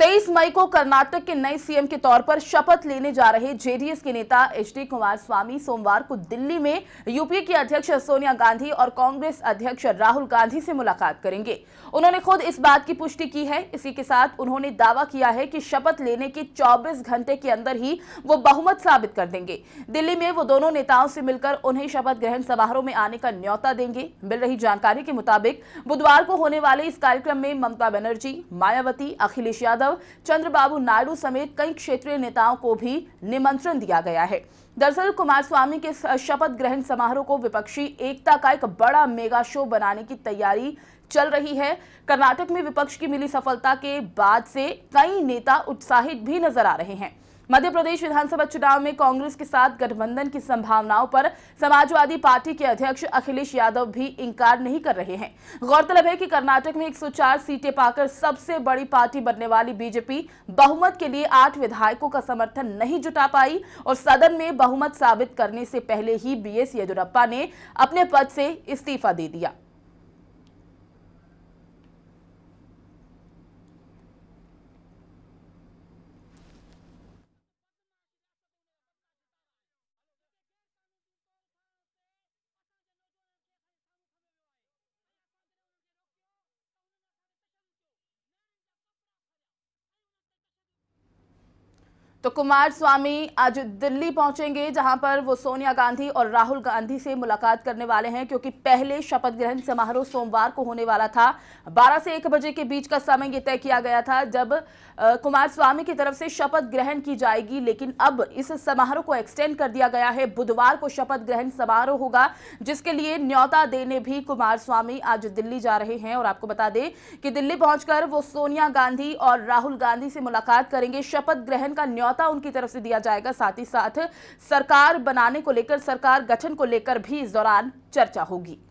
तेईस मई को कर्नाटक के नए सीएम के तौर पर शपथ लेने जा रहे जेडीएस के नेता एच डी कुमार स्वामी सोमवार को दिल्ली में यूपीए की अध्यक्ष सोनिया गांधी और कांग्रेस अध्यक्ष राहुल गांधी से मुलाकात करेंगे उन्होंने खुद इस बात की पुष्टि की है इसी के साथ उन्होंने दावा किया है कि शपथ लेने के 24 घंटे के अंदर ही वो बहुमत साबित कर देंगे दिल्ली में वो दोनों नेताओं से मिलकर उन्हें शपथ ग्रहण समारोह में आने का न्यौता देंगे मिल रही जानकारी के मुताबिक बुधवार को होने वाले इस कार्यक्रम में ममता बनर्जी मायावती अखिलेश यादव यादव चंद्रबाबू नायडू समेत कई क्षेत्रीय नेताओं को भी निमंत्रण दिया गया है दरअसल कुमार स्वामी के शपथ ग्रहण समारोह को विपक्षी एकता का एक बड़ा मेगा शो बनाने की तैयारी चल रही है कर्नाटक में विपक्ष की मिली सफलता के बाद से कई नेता उत्साहित भी नजर आ रहे हैं मध्य प्रदेश विधानसभा चुनाव में कांग्रेस के साथ गठबंधन की संभावनाओं पर समाजवादी पार्टी के अध्यक्ष अखिलेश यादव भी इंकार नहीं कर रहे हैं गौरतलब है कि कर्नाटक में 104 सीटें पाकर सबसे बड़ी पार्टी बनने वाली बीजेपी बहुमत के लिए आठ विधायकों का समर्थन नहीं जुटा पाई और सदन में बहुमत साबित करने से पहले ही बी एस ने अपने पद से इस्तीफा दे दिया तो कुमार स्वामी आज दिल्ली पहुंचेंगे जहां पर वो सोनिया गांधी और राहुल गांधी से मुलाकात करने वाले हैं क्योंकि पहले शपथ ग्रहण समारोह सोमवार को होने वाला था 12 से 1 बजे के बीच का समय यह तय किया गया था जब आ, कुमार स्वामी की तरफ से शपथ ग्रहण की जाएगी लेकिन अब इस समारोह को एक्सटेंड कर दिया गया है बुधवार को शपथ ग्रहण समारोह होगा जिसके लिए न्यौता देने भी कुमार स्वामी आज दिल्ली जा रहे हैं और आपको बता दें कि दिल्ली पहुंचकर वो सोनिया गांधी और राहुल गांधी से मुलाकात करेंगे शपथ ग्रहण का न्यौता समझौता उनकी तरफ से दिया जाएगा साथ ही साथ सरकार बनाने को लेकर सरकार गठन को लेकर भी इस दौरान चर्चा होगी